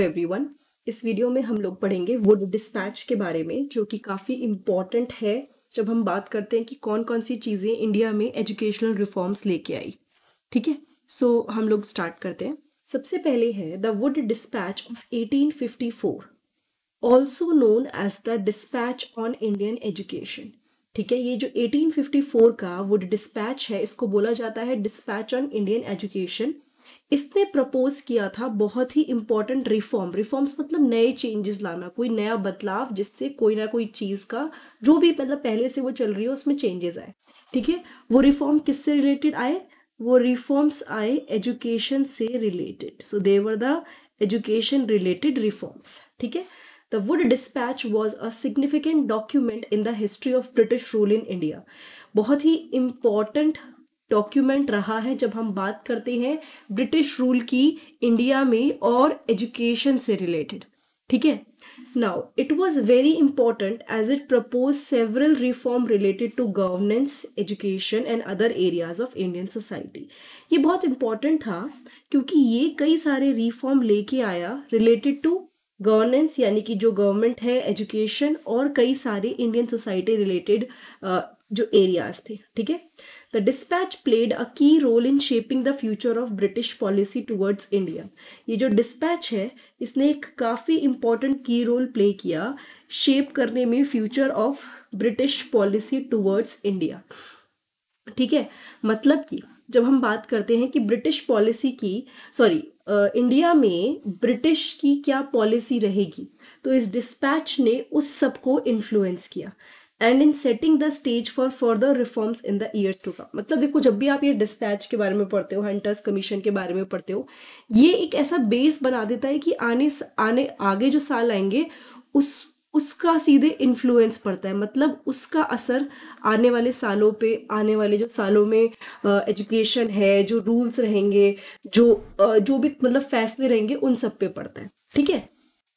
Everyone इस video में हम लोग पढ़ेंगे वुड डिस्पैच के बारे में जो कि काफ़ी इम्पॉर्टेंट है जब हम बात करते हैं कि कौन कौन सी चीज़ें इंडिया में एजुकेशनल रिफॉर्म्स लेके आई ठीक है सो so, हम लोग स्टार्ट करते हैं सबसे पहले है the would dispatch of 1854 also known as the dispatch on Indian education ठीक है ये जो 1854 का वुड डिस्पैच है इसको बोला जाता है डिस्पैच ऑन इंडियन एजुकेशन इसने प्रपोज किया था बहुत ही इंपॉर्टेंट रिफॉर्म रिफॉर्म्स मतलब नए चेंजेस लाना कोई नया बदलाव जिससे कोई ना कोई चीज़ का जो भी मतलब पहले से वो चल रही है उसमें चेंजेस आए ठीक है वो रिफॉर्म किससे रिलेटेड आए वो रिफॉर्म्स आए एजुकेशन से related so there were the education related reforms ठीक है the would dispatch was a significant document in the history of British rule in India बहुत ही इम्पॉर्टेंट डॉक्यूमेंट रहा है जब हम बात करते हैं ब्रिटिश रूल की इंडिया में और एजुकेशन से रिलेटेड ठीक है now it was very important as it propose several reform related to governance education and other areas of Indian society ये बहुत इंपॉर्टेंट था क्योंकि ये कई सारे रिफॉर्म लेके आया रिलेटेड टू गवर्नेंस यानी कि जो गवर्नमेंट है एजुकेशन और कई सारे इंडियन सोसाइटी रिलेटेड जो एरियाज थे ठीक है The dispatch played a key role in shaping the future of British policy towards India. ये जो dispatch है इसने एक काफ़ी important key role play किया shape करने में future of British policy towards India. ठीक है मतलब कि जब हम बात करते हैं कि ब्रिटिश पॉलिसी की सॉरी इंडिया में ब्रिटिश की क्या पॉलिसी रहेगी तो इस डिस्पैच ने उस सब को इन्फ्लुएंस किया and in setting the stage for further reforms in the years to come मतलब देखो जब भी आप ये डिस्पैच के बारे में पढ़ते हो हंटर्स कमीशन के बारे में पढ़ते हो ये एक ऐसा बेस बना देता है कि आने आने आगे जो साल आएंगे उस उसका सीधे इन्फ्लुएंस पड़ता है मतलब उसका असर आने वाले सालों पे आने वाले जो सालों में एजुकेशन है जो रूल्स रहेंगे जो uh, जो भी मतलब फैसले रहेंगे उन सब पे पड़ता है ठीक है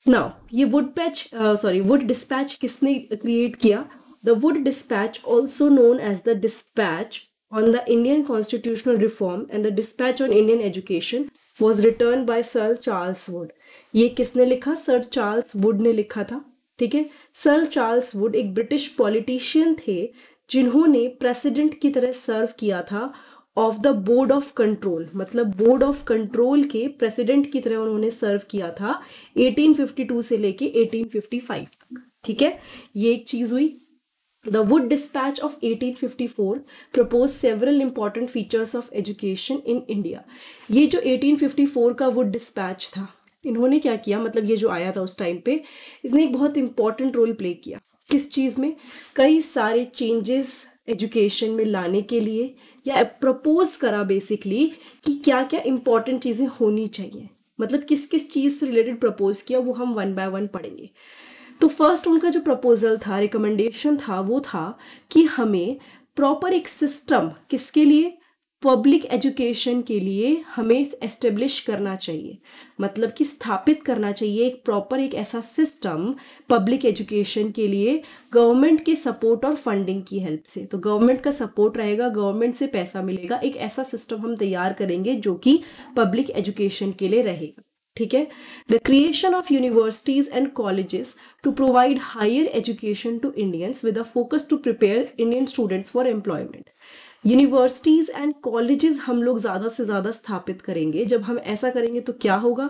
ना ये Wood patch sorry Wood dispatch किसने क्रिएट किया The Wood Dispatch, also known as the Dispatch on the Indian Constitutional Reform and the Dispatch on Indian Education, was written by Sir Charles Wood. ये किसने लिखा sir Charles would ने लिखा था ठीक है सर चार्ल्स वुड एक British politician थे जिन्होंने प्रेसिडेंट की तरह सर्व किया था of the board of control मतलब बोर्ड ऑफ कंट्रोल के प्रेसिडेंट की तरह उन्होंने सर्व किया था 1852 से लेके 1855 तक ठीक है ये एक चीज़ हुई The Wood Dispatch of 1854 proposed several important features of education in India. ये जो 1854 का वुड dispatch था इन्होंने क्या किया मतलब ये जो आया था उस टाइम पे इसने एक बहुत इम्पॉर्टेंट रोल प्ले किया किस चीज़ में कई सारे चेंजेस एजुकेशन में लाने के लिए या प्रपोज करा बेसिकली कि क्या क्या इम्पॉर्टेंट चीज़ें होनी चाहिए मतलब किस किस चीज़ से रिलेटेड प्रपोज किया वो हम वन बाय वन पढ़ेंगे तो फर्स्ट उनका जो प्रपोजल था रिकमेंडेशन था वो था कि हमें प्रॉपर एक सिस्टम किसके लिए पब्लिक एजुकेशन के लिए हमें एस्टेब्लिश करना चाहिए मतलब कि स्थापित करना चाहिए एक प्रॉपर एक ऐसा सिस्टम पब्लिक एजुकेशन के लिए गवर्नमेंट के सपोर्ट और फंडिंग की हेल्प से तो गवर्नमेंट का सपोर्ट रहेगा गवर्नमेंट से पैसा मिलेगा एक ऐसा सिस्टम हम तैयार करेंगे जो कि पब्लिक एजुकेशन के लिए रहेगा ठीक है the creation of universities and colleges to provide higher education to Indians with a focus to prepare Indian students for employment universities and colleges हम लोग ज़्यादा से ज़्यादा स्थापित करेंगे जब हम ऐसा करेंगे तो क्या होगा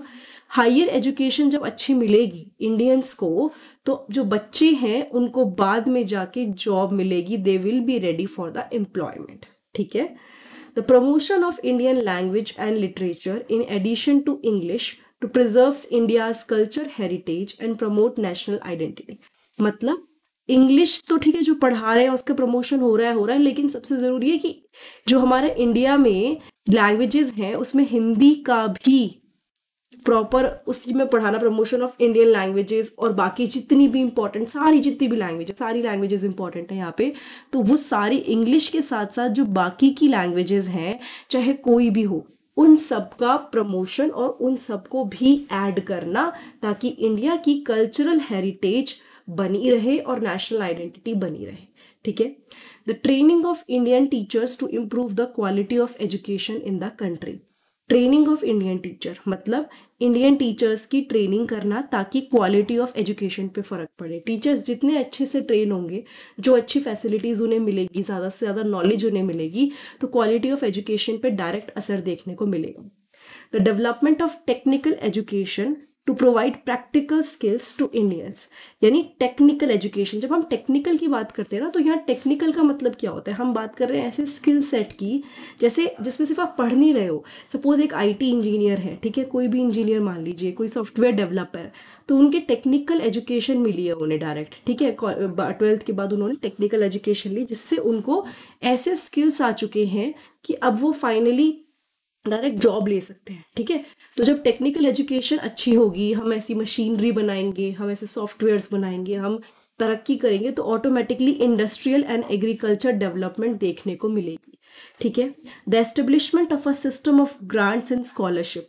हायर एजुकेशन जब अच्छी मिलेगी इंडियंस को तो जो बच्चे हैं उनको बाद में जाके जॉब मिलेगी they will be ready for the employment ठीक है the promotion of Indian language and literature in addition to English to preserve India's culture heritage and promote national identity मतलब इंग्लिश तो ठीक है जो पढ़ा रहे हैं उसका प्रमोशन हो रहा है हो रहा है लेकिन सबसे ज़रूरी है कि जो हमारे इंडिया में लैंग्वेजेस हैं उसमें हिंदी का भी प्रॉपर उसी में पढ़ाना प्रमोशन ऑफ इंडियन लैंग्वेजेस और बाकी जितनी भी इंपॉर्टेंट सारी जितनी भी लैंग्वेज सारी लैंग्वेजेस इंपॉर्टेंट है यहाँ पे तो वो सारी इंग्लिश के साथ साथ जो बाकी की लैंग्वेजेस हैं चाहे कोई भी हो उन सब का प्रमोशन और उन सब को भी ऐड करना ताकि इंडिया की कल्चरल हेरिटेज बनी रहे और नेशनल आइडेंटिटी बनी रहे ठीक है the training of Indian teachers to improve the quality of education in the country training of Indian teacher मतलब इंडियन टीचर्स की ट्रेनिंग करना ताकि क्वालिटी ऑफ एजुकेशन पे फ़र्क पड़े टीचर्स जितने अच्छे से ट्रेन होंगे जो अच्छी फैसिलिटीज़ उन्हें मिलेगी ज़्यादा से ज़्यादा नॉलेज उन्हें मिलेगी तो क्वालिटी ऑफ एजुकेशन पे डायरेक्ट असर देखने को मिलेगा the development of technical education to provide practical skills to Indians यानी टेक्निकल एजुकेशन जब हम टेक्निकल की बात करते हैं ना तो यहाँ टेक्निकल का मतलब क्या होता है हम बात कर रहे हैं ऐसे स्किल सेट की जैसे जिसमें सिर्फ आप पढ़ नहीं रहे हो सपोज एक आईटी इंजीनियर है ठीक है कोई भी इंजीनियर मान लीजिए कोई सॉफ्टवेयर डेवलपर तो उनके टेक्निकल एजुकेशन मिली है उन्हें डायरेक्ट ठीक है ट्वेल्थ के बाद उन्होंने टेक्निकल एजुकेशन ली जिससे उनको ऐसे स्किल्स आ चुके हैं कि अब वो फाइनली डायरेक्ट जॉब ले सकते हैं ठीक है तो जब टेक्निकल एजुकेशन अच्छी होगी हम ऐसी मशीनरी बनाएंगे हम ऐसे सॉफ्टवेयर्स बनाएंगे हम तरक्की करेंगे तो automatically industrial and agriculture development देखने को मिलेगी ठीक है the establishment of a system of grants and scholarship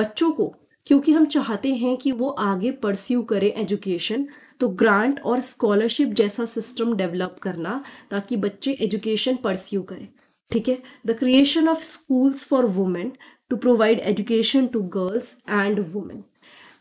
बच्चों को क्योंकि हम चाहते हैं कि वो आगे परस्यू करें एजुकेशन तो ग्रांट और स्कॉलरशिप जैसा सिस्टम डेवलप करना ताकि बच्चे एजुकेशन परस्यू करें ठीक है the creation of schools for women to provide education to girls and women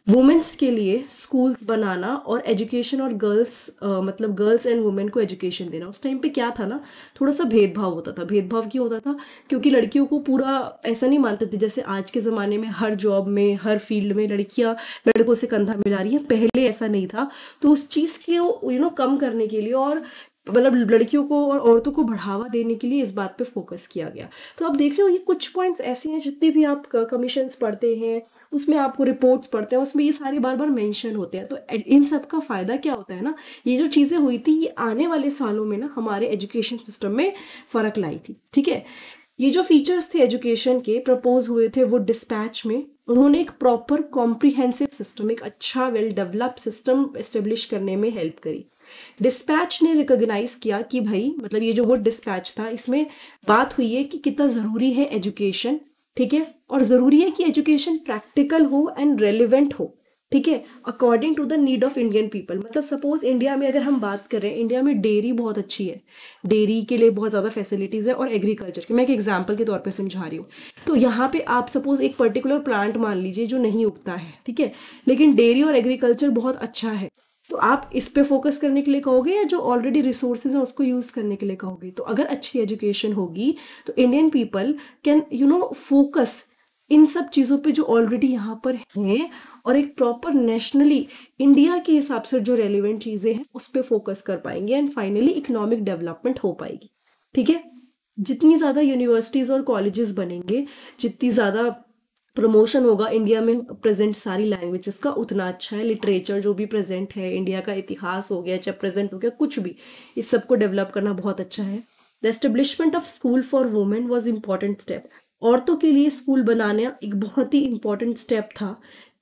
women's के लिए स्कूल्स बनाना और एजुकेशन और गर्ल्स मतलब गर्ल्स एंड वुमेन को एजुकेशन देना उस टाइम पे क्या था ना थोड़ा सा भेदभाव होता था भेदभाव क्यों होता था क्योंकि लड़कियों को पूरा ऐसा नहीं मानते थे जैसे आज के ज़माने में हर जॉब में हर फील्ड में लड़कियां लड़कों से कंधा मिला रही हैं पहले ऐसा नहीं था तो उस चीज़ को यू नो कम करने के लिए और मतलब लड़कियों को और औरतों को बढ़ावा देने के लिए इस बात पे फोकस किया गया तो आप देख रहे हो ये कुछ पॉइंट्स ऐसे हैं जितने भी आप कमीशंस पढ़ते हैं उसमें आपको रिपोर्ट्स पढ़ते हैं उसमें ये सारे बार बार मेंशन होते हैं तो इन सब का फ़ायदा क्या होता है ना ये जो चीज़ें हुई थी ये आने वाले सालों में ना हमारे एजुकेशन सिस्टम में फ़र्क लाई थी ठीक है ये जो फीचर्स थे एजुकेशन के प्रपोज हुए थे वो डिस्पैच में उन्होंने एक प्रॉपर कॉम्प्रिहेंसिव सिस्टम एक अच्छा वेल डेवलप सिस्टम इस्टेब्लिश करने में हेल्प करी डिस्पैच ने रिकोगनाइज किया कि भाई मतलब ये जो वो डिस्पैच था इसमें बात हुई है कि कितना ज़रूरी है एजुकेशन ठीक है और ज़रूरी है कि एजुकेशन प्रैक्टिकल हो एंड रेलिवेंट हो ठीक है according to the need of Indian people मतलब सपोज इंडिया में अगर हम बात करें इंडिया में डेयरी बहुत अच्छी है डेयरी के लिए बहुत ज़्यादा फैसिलिटीज़ है और एग्रीकल्चर की मैं एक एग्जाम्पल के तौर पे समझा रही हूँ तो यहाँ पे आप सपोज एक पर्टिकुलर प्लांट मान लीजिए जो नहीं उगता है ठीक है लेकिन डेयरी और एग्रीकल्चर बहुत अच्छा है तो आप इस पे फोकस करने के लिए कहोगे या जो ऑलरेडी रिसोर्सेज हैं उसको यूज़ करने के लिए कहोगे तो अगर अच्छी एजुकेशन होगी तो Indian people can you know focus इन सब चीज़ों पे जो ऑलरेडी यहाँ पर हैं और एक प्रॉपर नेशनली इंडिया के हिसाब से जो रेलिवेंट चीज़ें हैं उस पर फोकस कर पाएंगे एंड फाइनली इकोनॉमिक डेवलपमेंट हो पाएगी ठीक है जितनी ज़्यादा यूनिवर्सिटीज़ और कॉलेजेस बनेंगे जितनी ज़्यादा प्रमोशन होगा इंडिया में प्रेजेंट सारी लैंग्वेजेस का उतना अच्छा है लिटरेचर जो भी प्रेजेंट है इंडिया का इतिहास हो गया चाहे प्रेजेंट हो गया कुछ भी इस सब को डेवलप करना बहुत अच्छा है the establishment of school for women was important step औरतों के लिए स्कूल बनाना एक बहुत ही इम्पॉर्टेंट स्टेप था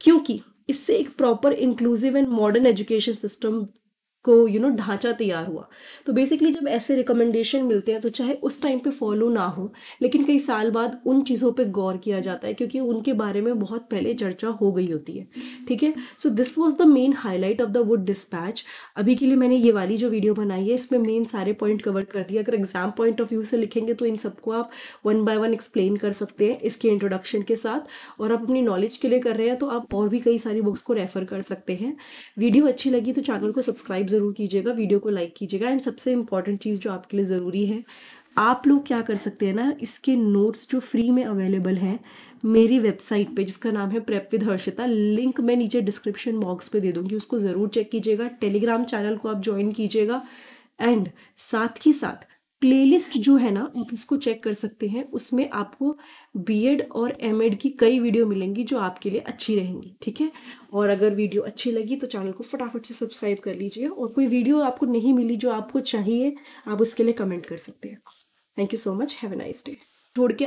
क्योंकि इससे एक proper inclusive and modern education system को यू नो ढांचा तैयार हुआ तो बेसिकली जब ऐसे रिकमेंडेशन मिलते हैं तो चाहे उस टाइम पे फॉलो ना हो लेकिन कई साल बाद उन चीज़ों पे गौर किया जाता है क्योंकि उनके बारे में बहुत पहले चर्चा हो गई होती है ठीक है so this was the main highlight of the would dispatch अभी के लिए मैंने ये वाली जो वीडियो बनाई है इसमें मेन सारे पॉइंट कवर कर दिए अगर एग्जाम पॉइंट ऑफ व्यू से लिखेंगे तो इन सबको आप वन बाय वन एक्सप्लेन कर सकते हैं इसके इंट्रोडक्शन के साथ और आप अपनी नॉलेज के लिए कर रहे हैं तो आप और भी कई सारी बुक्स को रेफर कर सकते हैं वीडियो अच्छी लगी तो चैनल को सब्सक्राइब ज़रूर कीजिएगा वीडियो को लाइक कीजिएगा एंड सबसे इम्पॉर्टेंट चीज़ जो आपके लिए ज़रूरी है आप लोग क्या कर सकते हैं ना इसके नोट्स जो फ्री में अवेलेबल हैं मेरी वेबसाइट पे जिसका नाम है प्रेप विद हर्षिता लिंक मैं नीचे डिस्क्रिप्शन बॉक्स पे दे दूँगी उसको ज़रूर चेक कीजिएगा टेलीग्राम चैनल को आप ज्वाइन कीजिएगा एंड साथ ही साथ प्लेलिस्ट जो है ना आप उसको चेक कर सकते हैं उसमें आपको बीएड और एमएड की कई वीडियो मिलेंगी जो आपके लिए अच्छी रहेंगी ठीक है और अगर वीडियो अच्छी लगी तो चैनल को फटाफट से सब्सक्राइब कर लीजिए और कोई वीडियो आपको नहीं मिली जो आपको चाहिए आप उसके लिए कमेंट कर सकते हैं thank you so much have a nice day छोड़ के